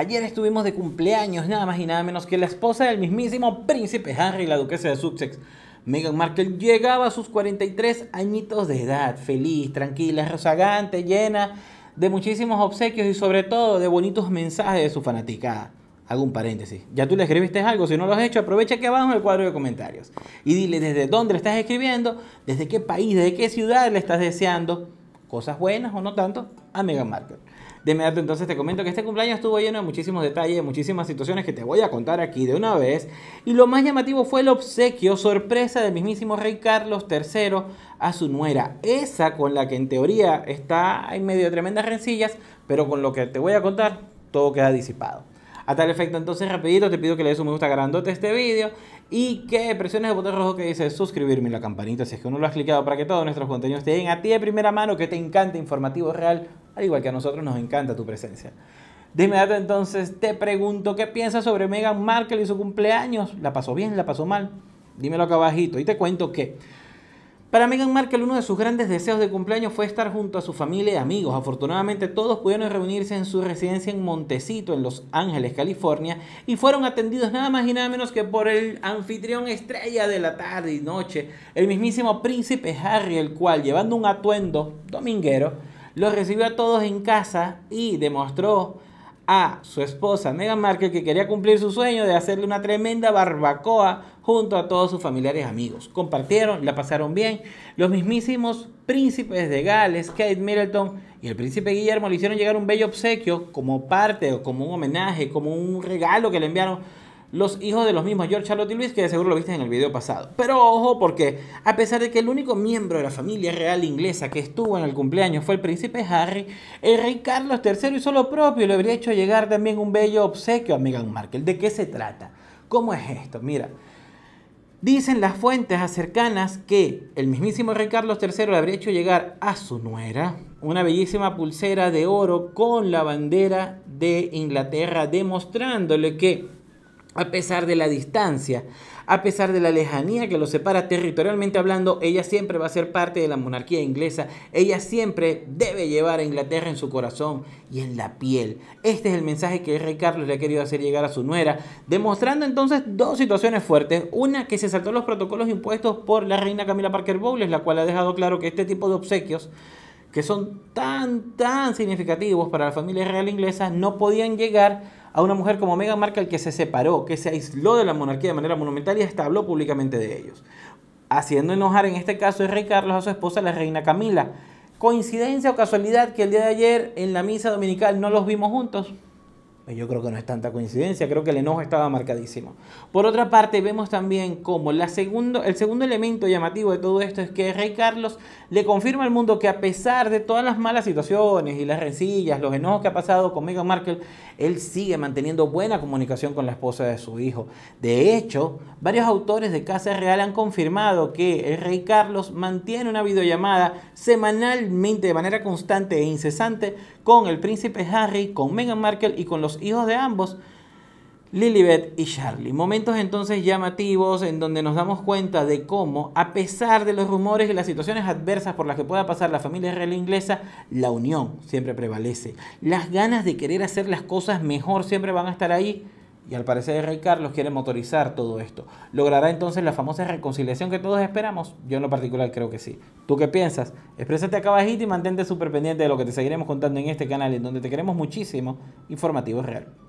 Ayer estuvimos de cumpleaños, nada más y nada menos que la esposa del mismísimo príncipe Harry, la duquesa de Sussex. Meghan Markle llegaba a sus 43 añitos de edad, feliz, tranquila, rozagante, llena de muchísimos obsequios y sobre todo de bonitos mensajes de su fanaticada. Hago un paréntesis. Ya tú le escribiste algo, si no lo has hecho, aprovecha que abajo en el cuadro de comentarios y dile desde dónde le estás escribiendo, desde qué país, desde qué ciudad le estás deseando cosas buenas o no tanto a Meghan Markle. De inmediato entonces te comento que este cumpleaños estuvo lleno de muchísimos detalles, muchísimas situaciones que te voy a contar aquí de una vez. Y lo más llamativo fue el obsequio sorpresa del mismísimo rey Carlos III a su nuera. Esa con la que en teoría está en medio de tremendas rencillas, pero con lo que te voy a contar todo queda disipado. A tal efecto, entonces rapidito te pido que le des un me gusta grandote a este video y que presiones el botón rojo que dice suscribirme y la campanita si es que no lo has clicado para que todos nuestros contenidos te lleguen a ti de primera mano, que te encanta informativo real, al igual que a nosotros nos encanta tu presencia. Dime inmediato entonces te pregunto qué piensas sobre Meghan Markle y su cumpleaños. ¿La pasó bien? ¿La pasó mal? Dímelo acá abajito y te cuento que... Para Meghan Markle, uno de sus grandes deseos de cumpleaños fue estar junto a su familia y amigos. Afortunadamente, todos pudieron reunirse en su residencia en Montecito, en Los Ángeles, California, y fueron atendidos nada más y nada menos que por el anfitrión estrella de la tarde y noche, el mismísimo príncipe Harry, el cual, llevando un atuendo dominguero, los recibió a todos en casa y demostró a su esposa Meghan Markle que quería cumplir su sueño de hacerle una tremenda barbacoa junto a todos sus familiares y amigos. Compartieron, la pasaron bien. Los mismísimos príncipes de Gales, Kate Middleton y el príncipe Guillermo le hicieron llegar un bello obsequio como parte o como un homenaje, como un regalo que le enviaron los hijos de los mismos George, Charlotte y Luis, que seguro lo viste en el video pasado. Pero ojo, porque a pesar de que el único miembro de la familia real inglesa que estuvo en el cumpleaños fue el príncipe Harry, el rey Carlos III y solo propio le habría hecho llegar también un bello obsequio a Meghan Markle. ¿De qué se trata? ¿Cómo es esto? Mira. Dicen las fuentes cercanas que el mismísimo rey Carlos III le habría hecho llegar a su nuera una bellísima pulsera de oro con la bandera de Inglaterra, demostrándole que a pesar de la distancia, a pesar de la lejanía que los separa territorialmente hablando, ella siempre va a ser parte de la monarquía inglesa, ella siempre debe llevar a Inglaterra en su corazón y en la piel. Este es el mensaje que el rey Carlos le ha querido hacer llegar a su nuera, demostrando entonces dos situaciones fuertes. Una, que se saltó los protocolos impuestos por la reina Camila Parker Bowles, la cual ha dejado claro que este tipo de obsequios que son tan, tan significativos para la familia real inglesa, no podían llegar a una mujer como Meghan Markle que se separó, que se aisló de la monarquía de manera monumental y hasta habló públicamente de ellos. Haciendo enojar en este caso el rey Carlos a su esposa, la reina Camila. ¿Coincidencia o casualidad que el día de ayer en la misa dominical no los vimos juntos? Pues yo creo que no es tanta coincidencia, creo que el enojo estaba marcadísimo. Por otra parte, vemos también como la segundo, el segundo elemento llamativo de todo esto es que Rey Carlos le confirma al mundo que a pesar de todas las malas situaciones y las rencillas, los enojos que ha pasado con Meghan Markle, él sigue manteniendo buena comunicación con la esposa de su hijo. De hecho, varios autores de Casa Real han confirmado que Rey Carlos mantiene una videollamada semanalmente de manera constante e incesante con el príncipe Harry, con Meghan Markle y con los hijos de ambos, Lilibet y Charlie. Momentos entonces llamativos en donde nos damos cuenta de cómo, a pesar de los rumores y las situaciones adversas por las que pueda pasar la familia real inglesa, la unión siempre prevalece. Las ganas de querer hacer las cosas mejor siempre van a estar ahí y al parecer de rey Carlos quiere motorizar todo esto. ¿Logrará entonces la famosa reconciliación que todos esperamos? Yo en lo particular creo que sí. ¿Tú qué piensas? Exprésate acá abajito y mantente súper pendiente de lo que te seguiremos contando en este canal en donde te queremos muchísimo. Informativo Real.